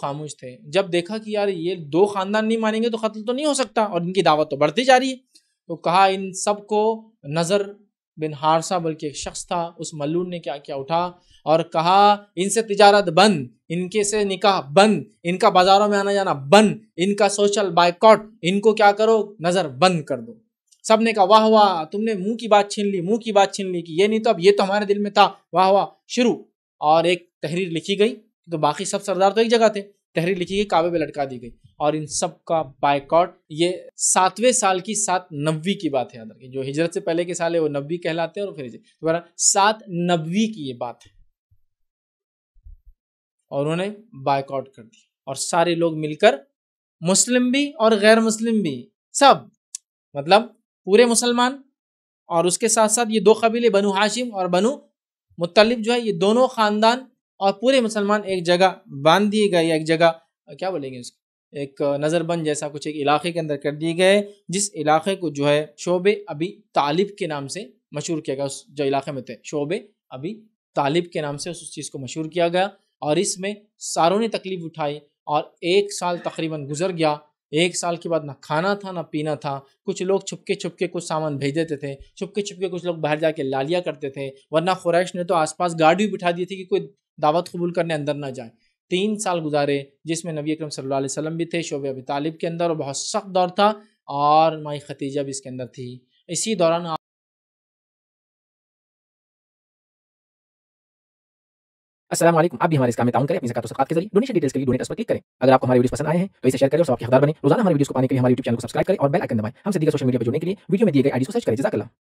खामोश थे जब देखा कि यार ये दो खानदान नहीं मानेंगे तो कत्ल तो नहीं हो सकता और इनकी दावत तो बढ़ती जा रही है तो कहा इन सब को नज़र बिन हारसा बल्कि एक शख्स था उस मलून ने क्या क्या उठा और कहा इनसे तिजारत बंद इनके से निकाह बंद इनका बाज़ारों में आना जाना बंद इनका सोशल बाइकॉट इनको क्या करो नज़र बंद कर दो सब ने कहा वाह वाह तुमने मुंह की बात छीन ली मुंह की बात छीन ली कि ये नहीं तो अब ये तो हमारे दिल में था वाह वाह शुरू और एक तहरीर लिखी गई तो बाकी सब सरदार तो एक जगह थे तहरीर लिखी गई काबे में लटका दी गई और इन सब का बायकॉट ये सातवें साल की सात नब्बी की बात है याद रखें जो हिजरत से पहले के साल है वो नब्बी कहलाते हैं और फिर दोबारा सात नब्बी की ये बात है और उन्होंने बायकॉट कर दिया और सारे लोग मिलकर मुस्लिम भी और गैर मुस्लिम भी सब मतलब पूरे मुसलमान और उसके साथ साथ ये दो कबीले बनु हाशिम और बनु मुतलिब जो है ये दोनों खानदान और पूरे मुसलमान एक जगह बांध दिए गए या एक जगह क्या बोलेंगे उसको एक नज़रबंद जैसा कुछ एक इलाके के अंदर कर दिए गए जिस इलाके को जो है शोब अभी तालिब के नाम से मशहूर किया गया उस जो इलाके में थे शोब अभी तालिब के नाम से उस चीज़ को मशहूर किया गया और इसमें सारों ने तकलीफ़ उठाई और एक साल तकरीबन गुजर गया एक साल के बाद ना खाना था ना पीना था कुछ लोग छुपके छुपके कुछ सामान भेज देते थे छुपके छुपके कुछ लोग बाहर जाके लालिया करते थे वरना खुरैश ने तो आसपास गाड़ी भी बिठा दी थी कि कोई दावत कबूल करने अंदर ना जाएँ तीन साल गुजारे जिसमें नबी अक्रम सल्लल्लाहु अलैहि भी थे शोब अबी तालिब के अंदर और बहुत सख्त दौर था और माई खतीजा भी इसके अंदर थी इसी दौरान असलम आप भी हमारे इस काम में करें अपनी जकात के जरिए डोनेशन डिटेल्स के लिए डोनेट पर क्लिक करें अगर आपको हमारी वीडियो पसंद आए हैं तो इसे शेयर करें और आपके हदार बने रोजाना हमारे वीडियो को पाने के लिए हमारे यूट्यूब चैनल को सब्सक्राइब करें और बेल आइकन दबाएं हमसे दीगर सोशल मीडिया पर जुड़ने के लिए वीडियो में दिए गए आईडी को सर्च करें जजाकला